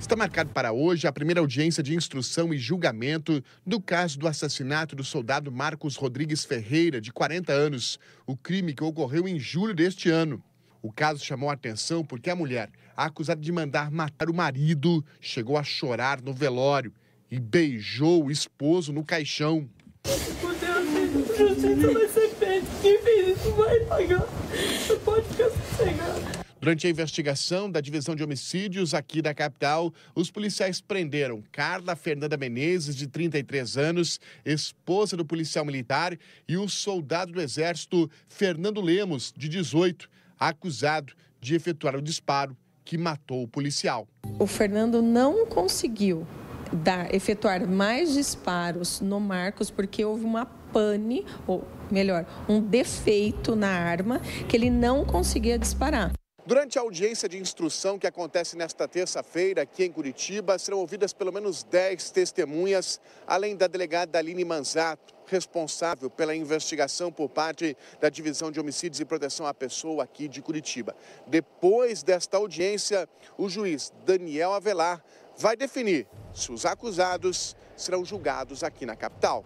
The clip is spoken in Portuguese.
Está marcado para hoje a primeira audiência de instrução e julgamento do caso do assassinato do soldado Marcos Rodrigues Ferreira, de 40 anos, o crime que ocorreu em julho deste ano. O caso chamou a atenção porque a mulher, acusada de mandar matar o marido, chegou a chorar no velório e beijou o esposo no caixão. Por Deus, você não vai ser perto. Quem fez isso vai pagar. Durante a investigação da divisão de homicídios aqui da capital, os policiais prenderam Carla Fernanda Menezes, de 33 anos, esposa do policial militar, e o soldado do Exército Fernando Lemos, de 18, acusado de efetuar o disparo que matou o policial. O Fernando não conseguiu dar, efetuar mais disparos no Marcos porque houve uma pane, ou melhor, um defeito na arma que ele não conseguia disparar. Durante a audiência de instrução que acontece nesta terça-feira aqui em Curitiba, serão ouvidas pelo menos 10 testemunhas, além da delegada Aline Manzato, responsável pela investigação por parte da Divisão de Homicídios e Proteção à Pessoa aqui de Curitiba. Depois desta audiência, o juiz Daniel Avelar vai definir se os acusados serão julgados aqui na capital.